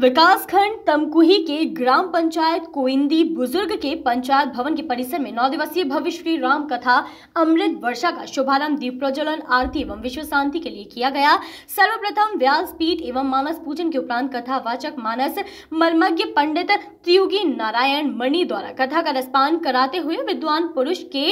विकासखंड तमकुही के ग्राम पंचायत कोइंदी बुजुर्ग के पंचायत भवन के परिसर में नौ दिवसीय भव्य श्री राम कथा अमृत वर्षा का शुभारंभ दीप प्रज्वलन आरती एवं विश्व शांति के लिए किया गया सर्वप्रथम व्यासपीठ एवं मानस पूजन के उपरांत कथा वाचक मानस मर्मज्ञ पंडित त्रियुगी नारायण मणि द्वारा कथा का रसपान कराते हुए विद्वान पुरुष के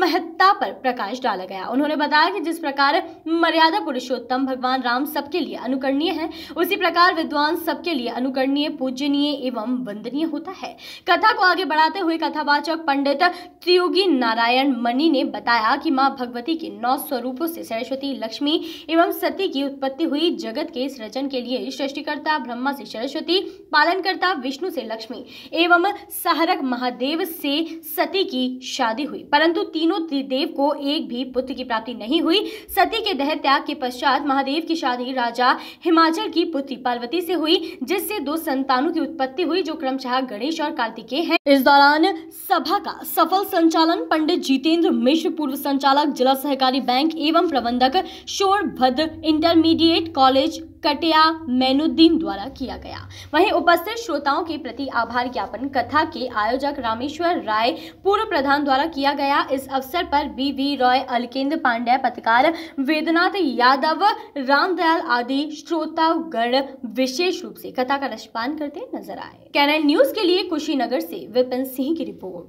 महत्ता पर प्रकाश डाला गया उन्होंने बताया कि जिस प्रकार मर्यादा पुरुषोत्तम भगवान राम सबके लिए अनुकरणीय है उसी प्रकार विद्वान सबके लिए लिए अनुकरणीय पूजनीय एवं वंदनीय होता है कथा को आगे बढ़ाते हुए कथावाचक पंडित त्रियोगी नारायण मणि ने बताया कि माँ भगवती के नौ स्वरूपों से सरस्वती लक्ष्मी एवं सती की उत्पत्ति हुई जगत के सृजन के लिए सृष्टिकर्ता ब्रह्मा से सरस्वती पालनकर्ता विष्णु से लक्ष्मी एवं सहरक महादेव से सती की शादी हुई परंतु तीनों त्रिदेव को एक भी पुत्र की प्राप्ति नहीं हुई सती के दह त्याग के पश्चात महादेव की शादी राजा हिमाचल की पुत्री पार्वती से हुई जिस जिससे दो संतानों की उत्पत्ति हुई जो क्रमशः गणेश और कार्तिकेय हैं। इस दौरान सभा का सफल संचालन पंडित जितेंद्र मिश्र पूर्व संचालक जिला सहकारी बैंक एवं प्रबंधक शोरभद्र इंटरमीडिएट कॉलेज कटिया मैनुद्दीन द्वारा किया गया वहीं उपस्थित श्रोताओं के प्रति आभार ज्ञापन कथा के आयोजक रामेश्वर राय पूर्व प्रधान द्वारा किया गया इस अवसर पर बी वी रॉय अलकेन्द्र पांडे पत्रकार वेदनाथ यादव रामदयाल आदि श्रोतागण विशेष रूप से कथा का रसपान करते नजर आए कैनल न्यूज के लिए कुशीनगर से विपिन सिंह की रिपोर्ट